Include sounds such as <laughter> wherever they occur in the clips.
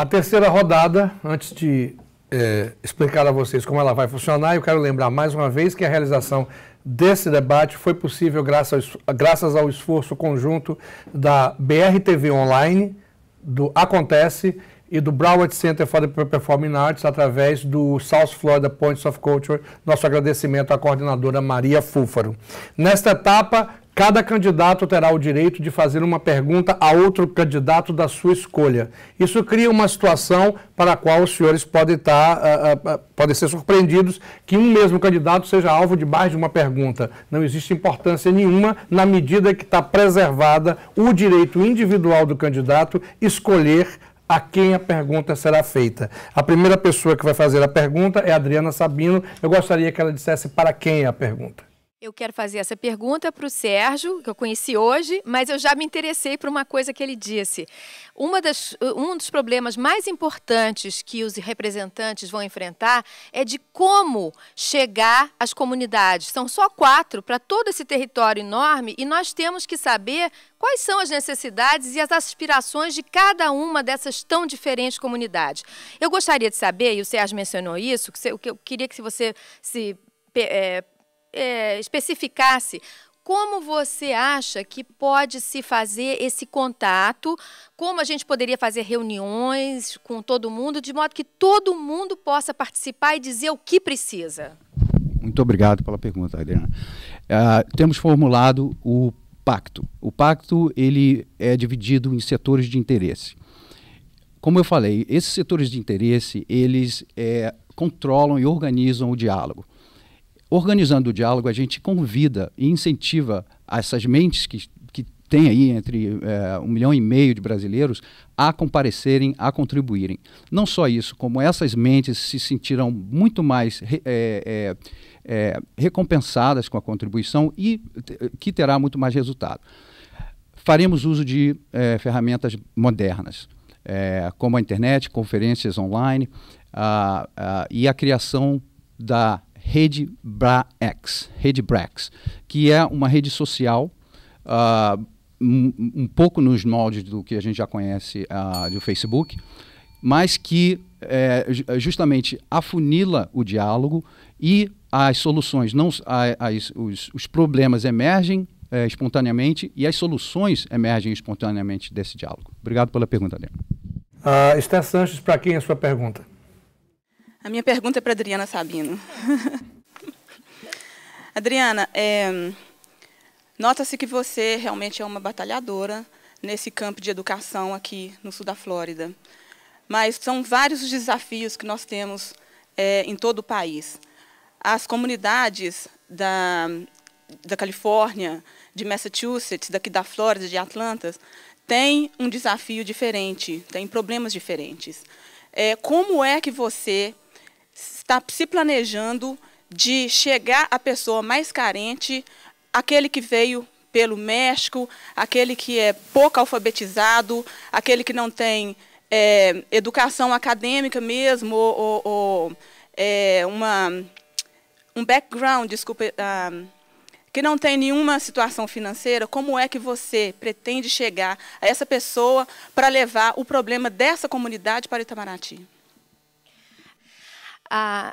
A terceira rodada, antes de é, explicar a vocês como ela vai funcionar, eu quero lembrar mais uma vez que a realização desse debate foi possível graças, graças ao esforço conjunto da BRTV Online, do Acontece e do Broward Center for the Performing Arts através do South Florida Points of Culture. Nosso agradecimento à coordenadora Maria Fúfaro. Nesta etapa, Cada candidato terá o direito de fazer uma pergunta a outro candidato da sua escolha. Isso cria uma situação para a qual os senhores podem, estar, tá, uh, uh, ah, ah, podem ser surpreendidos que um mesmo candidato seja alvo de mais de uma pergunta. Não existe importância nenhuma na medida que está preservada o direito individual do candidato escolher a quem a pergunta será feita. A primeira pessoa que vai fazer a pergunta é a Adriana Sabino. Eu gostaria que ela dissesse para quem é a pergunta. Eu quero fazer essa pergunta para o Sérgio, que eu conheci hoje, mas eu já me interessei por uma coisa que ele disse. Das, uh, um dos problemas mais importantes que os representantes vão enfrentar é de como chegar às comunidades. São só quatro para todo esse território enorme e nós temos que saber quais são as necessidades e as aspirações de cada uma dessas tão diferentes comunidades. Eu gostaria de saber, e o Sérgio mencionou isso, que eu queria que você se é, é, especificasse como você acha que pode se fazer esse contato? Como a gente poderia fazer reuniões com todo mundo, de modo que todo mundo possa participar e dizer o que precisa? Muito obrigado pela pergunta, Adriana. Uh, temos formulado o pacto. O pacto ele é dividido em setores de interesse. Como eu falei, esses setores de interesse eles é, controlam e organizam o diálogo organizando o diálogo, a gente convida e incentiva essas mentes que, que tem aí entre é, um milhão e meio de brasileiros a comparecerem, a contribuírem. Não só isso, como essas mentes se sentirão muito mais é, é, recompensadas com a contribuição e que terá muito mais resultado. Faremos uso de ferramentas modernas, como a internet, conferências online a, a, e a criação da Rede Brax, Rede Brax, que é uma rede social uh, um, um, pouco nos moldes do que a gente já conhece uh, do Facebook, mas que é, justamente afunila o diálogo e as soluções, não as, os, os problemas emergem é, espontaneamente e as soluções emergem espontaneamente desse diálogo. Obrigado pela pergunta, Leandro. Uh, ah, Esther Sanches, para quem é a sua pergunta? A minha pergunta é para Adriana Sabino. <laughs> Adriana, é, nota-se que você realmente é uma batalhadora nesse campo de educação aqui no sul da Flórida. Mas são vários os desafios que nós temos é, em todo o país. As comunidades da, da Califórnia, de Massachusetts, daqui da Flórida, de Atlanta, têm um desafio diferente, têm problemas diferentes. É, como é que você está se planejando de chegar à pessoa mais carente, aquele que veio pelo México, aquele que é pouco alfabetizado, aquele que não tem é, educação acadêmica mesmo, ou, ou, é, uma, um background, desculpa, ah, que não tem nenhuma situação financeira, como é que você pretende chegar a essa pessoa para levar o problema dessa comunidade para Itamaraty? Uh,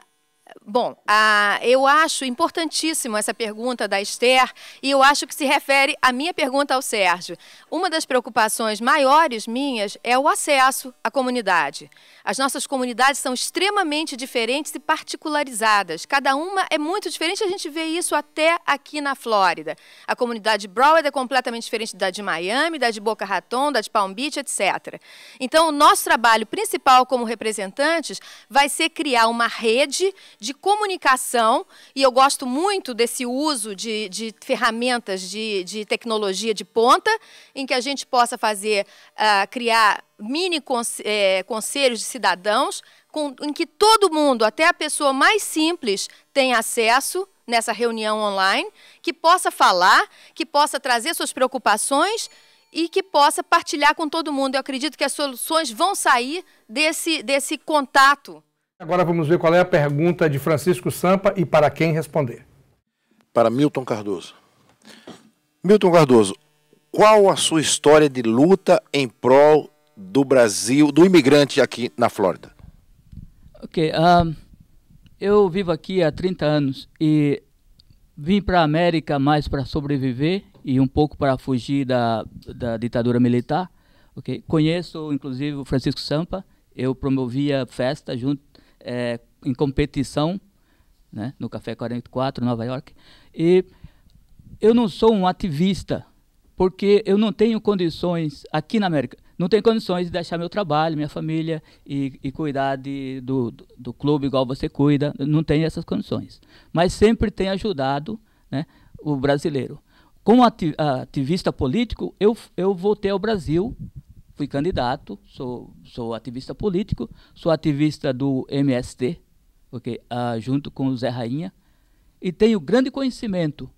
Bom, ah, eu acho importantíssimo essa pergunta da Esther e eu acho que se refere à minha pergunta ao Sérgio. Uma das preocupações maiores minhas é o acesso à comunidade. As nossas comunidades são extremamente diferentes e particularizadas. Cada uma é muito diferente, a gente vê isso até aqui na Flórida. A comunidade de Broward é completamente diferente da de Miami, da de Boca Raton, da de Palm Beach, etc. Então, o nosso trabalho principal como representantes vai ser criar uma rede de de comunicação, e eu gosto muito desse uso de, de ferramentas de, de, tecnologia de ponta, em que a gente possa fazer, uh, criar mini conselhos, eh, é, conselhos de cidadãos, com, em que todo mundo, até a pessoa mais simples, tem acesso nessa reunião online, que possa falar, que possa trazer suas preocupações e que possa partilhar com todo mundo. Eu acredito que as soluções vão sair desse, desse contato Agora vamos ver qual é a pergunta de Francisco Sampa e para quem responder. Para Milton Cardoso. Milton Cardoso, qual a sua história de luta em prol do Brasil, do imigrante aqui na Flórida? Ok, eu vivo aqui há 30 anos e vim para a América mais para sobreviver e um pouco para fugir da, da ditadura militar. Ok, conheço inclusive o Francisco Sampa. Eu promovia festa junto é, em competição né, no Café 44, Nova York. E eu não sou um ativista, porque eu não tenho condições aqui na América, não tenho condições de deixar meu trabalho, minha família e, e cuidar de, do, do, do, clube igual você cuida, não tenho essas condições. Mas sempre tem ajudado né, o brasileiro. Como ativista político, eu, eu voltei ao Brasil fui candidato, sou, sou ativista político, sou ativista do MST, okay, uh, junto com o Zé Rainha, e tenho grande conhecimento.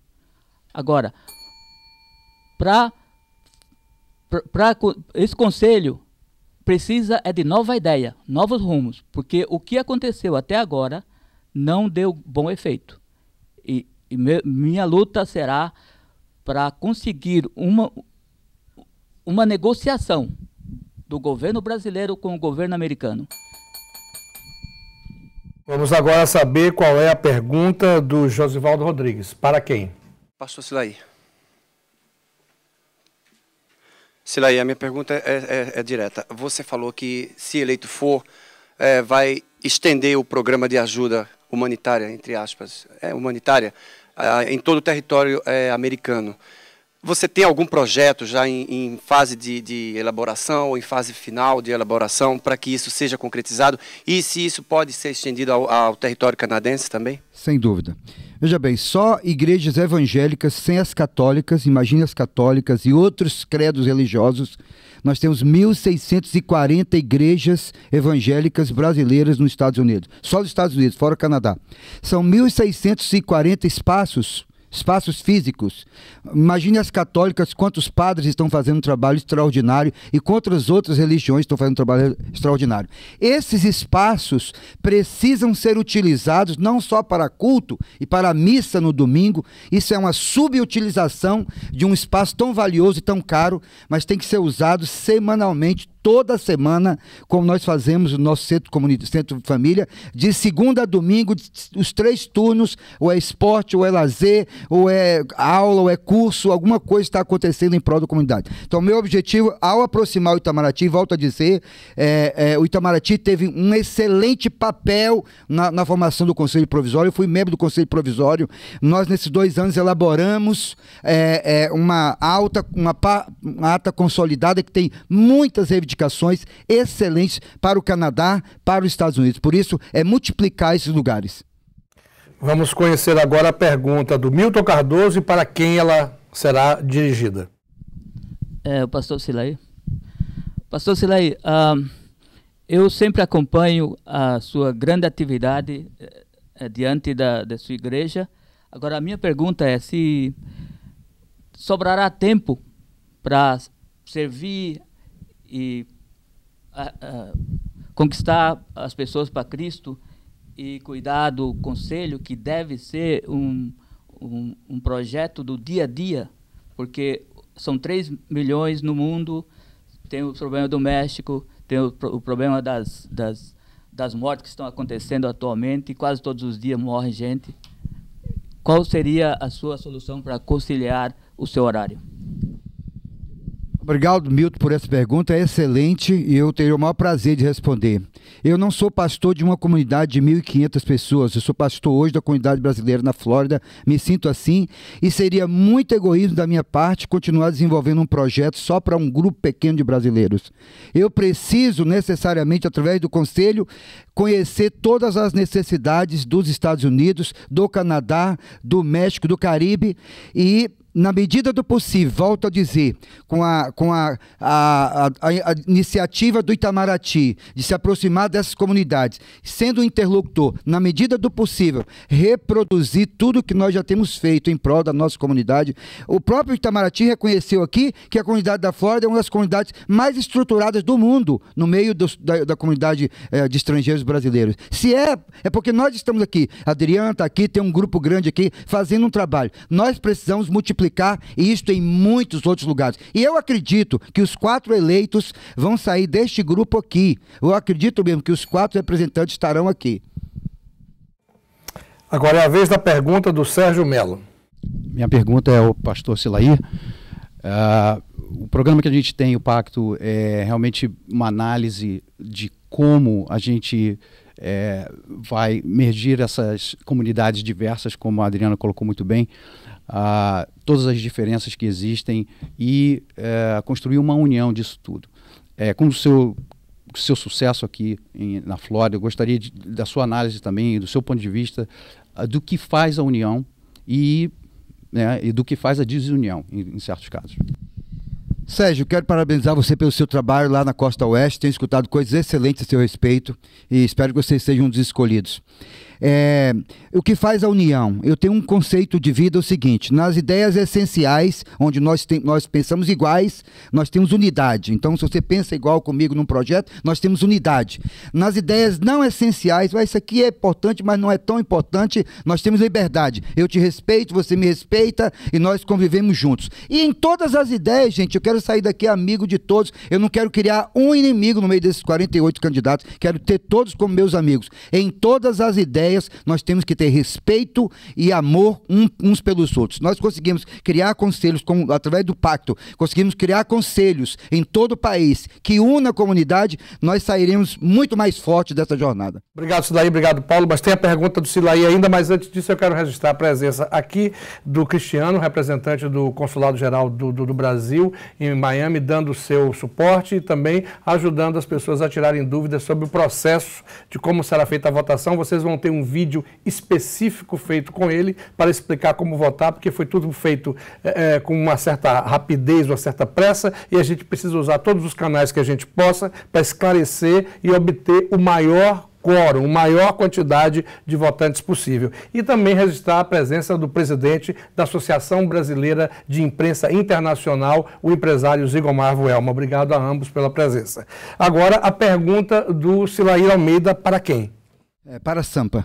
Agora, para esse conselho precisa é de nova ideia, novos rumos, porque o que aconteceu até agora não deu bom efeito. E, e me, minha luta será para conseguir uma, uma negociação do governo brasileiro com o governo americano. Vamos agora saber qual é a pergunta do Josivaldo Rodrigues. Para quem? Pastor Silaí. Silaí, a minha pergunta é, é, é direta. Você falou que, se eleito for, é, vai estender o programa de ajuda humanitária, entre aspas, é, humanitária, em todo o território é, americano. Você tem algum projeto já em, em fase de, de, elaboração ou em fase final de elaboração para que isso seja concretizado? E se isso pode ser estendido ao, ao território canadense também? Sem dúvida. Veja bem, só igrejas evangélicas, sem as católicas, imagine as católicas e outros credos religiosos, nós temos 1.640 igrejas evangélicas brasileiras nos Estados Unidos. Só nos Estados Unidos, fora o Canadá. São 1.640 espaços espaços físicos. Imagine as católicas, quantos padres estão fazendo um trabalho extraordinário e quantas outras religiões estão fazendo um trabalho extraordinário. Esses espaços precisam ser utilizados não só para culto e para missa no domingo, isso é uma subutilização de um espaço tão valioso e tão caro, mas tem que ser usado semanalmente toda semana, como nós fazemos no nosso centro, centro família, de segunda a domingo, os três turnos, ou é esporte, ou é lazer, ou é aula, ou é curso, alguma coisa está acontecendo em prol da comunidade. Então, meu objetivo, ao aproximar o Itamaraty, volto a dizer, é, é, o Itamaraty teve um excelente papel na, na formação do Conselho Provisório, eu fui membro do Conselho Provisório, nós nesses dois anos elaboramos é, é uma alta, uma, uma ata consolidada que tem muitas reivindicações indicações excelentes para o Canadá, para os Estados Unidos. Por isso, é multiplicar esses lugares. Vamos conhecer agora a pergunta do Milton Cardoso e para quem ela será dirigida. É, o pastor Silei. Pastor Silei, uh, eu sempre acompanho a sua grande atividade uh, diante da, da sua igreja. Agora, a minha pergunta é se sobrará tempo para servir e a, a, conquistar as pessoas para Cristo e cuidar do conselho, que deve ser um, um, um projeto do dia a dia, porque são 3 milhões no mundo, tem o problema doméstico, tem o, o problema das, das, das mortes que estão acontecendo atualmente, quase todos os dias morre gente. Qual seria a sua solução para conciliar o seu horário? Obrigado, Milton, por essa pergunta. É excelente e eu teria o maior prazer de responder. Eu não sou pastor de uma comunidade de 1.500 pessoas. Eu sou pastor hoje da comunidade brasileira na Flórida. Me sinto assim e seria muito egoísmo da minha parte continuar desenvolvendo um projeto só para um grupo pequeno de brasileiros. Eu preciso necessariamente, através do conselho, conhecer todas as necessidades dos Estados Unidos, do Canadá, do México, do Caribe e na medida do possível, volto a dizer, com a, com a, a, a, a iniciativa do Itamaraty de se aproximar dessas comunidades, sendo um interlocutor, na medida do possível, reproduzir tudo que nós já temos feito em prol da nossa comunidade. O próprio Itamaraty reconheceu aqui que a comunidade da Flórida é uma das comunidades mais estruturadas do mundo no meio do, da, da, comunidade eh, de estrangeiros brasileiros. Se é, é porque nós estamos aqui. A Adriana está aqui, tem um grupo grande aqui fazendo um trabalho. Nós precisamos multiplicar e isto em muitos outros lugares. E eu acredito que os quatro eleitos vão sair deste grupo aqui. Eu acredito mesmo que os quatro representantes estarão aqui. Agora é a vez da pergunta do Sérgio Melo. Minha pergunta é ao pastor Silair. Uh, o programa que a gente tem, o Pacto, é realmente uma análise de como a gente é, vai mergir essas comunidades diversas, como a Adriana colocou muito bem, a todas as diferenças que existem e é, construir uma união disso tudo. É, com o seu, seu sucesso aqui em, na Flórida, eu gostaria de, da sua análise também, do seu ponto de vista, a, ah, do que faz a união e, né, e do que faz a desunião, em, em certos casos. Sérgio, quero parabenizar você pelo seu trabalho lá na Costa Oeste. Tenho escutado coisas excelentes a seu respeito e espero que você seja um dos escolhidos. É, o que faz a união? Eu tenho um conceito de vida o seguinte: nas ideias essenciais, onde nós, tem, nós pensamos iguais, nós temos unidade. Então, se você pensa igual comigo num projeto, nós temos unidade. Nas ideias não essenciais, ah, isso aqui é importante, mas não é tão importante, nós temos liberdade. Eu te respeito, você me respeita e nós convivemos juntos. E em todas as ideias, gente, eu quero sair daqui amigo de todos. Eu não quero criar um inimigo no meio desses 48 candidatos, quero ter todos como meus amigos. Em todas as ideias, ideias, nós temos que ter respeito e amor uns pelos outros. Nós conseguimos criar conselhos com, através do pacto, conseguimos criar conselhos em todo o país que una a comunidade, nós sairemos muito mais fortes dessa jornada. Obrigado, Silaí, obrigado, Paulo. Mas tem a pergunta do Silaí ainda, mas antes disso eu quero registrar a presença aqui do Cristiano, representante do Consulado Geral do, do, do Brasil em Miami, dando o seu suporte e também ajudando as pessoas a tirarem dúvidas sobre o processo de como será feita a votação. Vocês vão ter um um vídeo específico feito com ele para explicar como votar, porque foi tudo feito é, com uma certa rapidez, uma certa pressa, e a gente precisa usar todos os canais que a gente possa para esclarecer e obter o maior quórum, maior quantidade de votantes possível. E também registrar a presença do presidente da Associação Brasileira de Imprensa Internacional, o empresário Zigomar Vuelma. Obrigado a ambos pela presença. Agora, a pergunta do Silair Almeida para quem? é, para Sampa.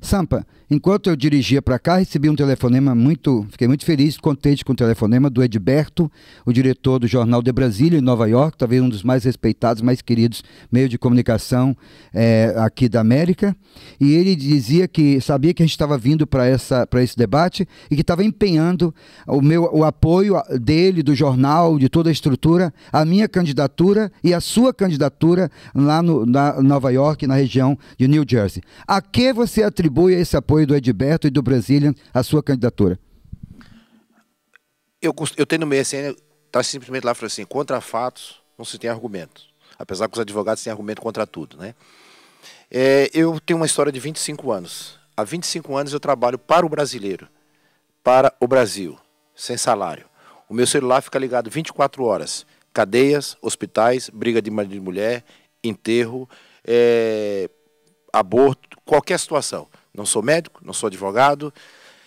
Sampa, Enquanto eu dirigia para cá, recebi um telefonema muito. Fiquei muito feliz, contente com o telefonema do Edberto, o diretor do Jornal de Brasília, em Nova York, talvez um dos mais respeitados, mais queridos meios de comunicação é, aqui da América. E ele dizia que sabia que a gente estava vindo para esse debate e que estava empenhando o, meu, o apoio dele, do jornal, de toda a estrutura, a minha candidatura e a sua candidatura lá no, na Nova York, na região de New Jersey. A que você atribui esse apoio? do Edberto e do Brasília a sua candidatura? Eu, eu tenho no MSN, assim, está simplesmente lá, assim, contra fatos não se tem argumentos. Apesar que os advogados têm argumento contra tudo, né? É, eu tenho uma história de 25 anos. Há 25 anos eu trabalho para o brasileiro, para o Brasil, sem salário. O meu celular fica ligado 24 horas. Cadeias, hospitais, briga de marido e mulher, enterro, é, aborto, qualquer situação. Não sou médico, não sou advogado.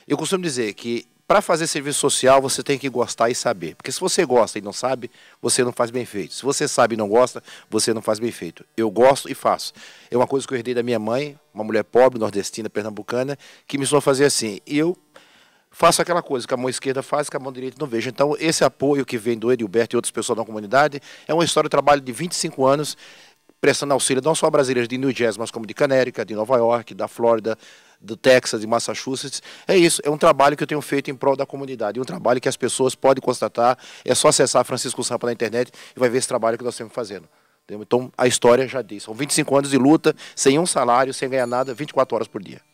Eu costumo dizer que para fazer serviço social, você tem que gostar e saber. Porque se você gosta e não sabe, você não faz bem feito. Se você sabe e não gosta, você não faz bem feito. Eu gosto e faço. É uma coisa que eu herdei da minha mãe, uma mulher pobre, nordestina, pernambucana, que me ensinou a fazer assim. E eu faço aquela coisa que a mão esquerda faz, que a mão direita não vejo. Então, esse apoio que vem do Edilberto e outras pessoas da comunidade é uma história de trabalho de 25 anos prestando auxílio não só a brasileiros de New Jersey, mas como de Canérica, de Nova York, da Flórida, do Texas, de Massachusetts. É isso, é um trabalho que eu tenho feito em prol da comunidade, um trabalho que as pessoas podem constatar, é só acessar Francisco Sampa na internet e vai ver esse trabalho que nós estamos fazendo. Então, a história já diz, são 25 anos de luta, sem um salário, sem ganhar nada, 24 horas por dia.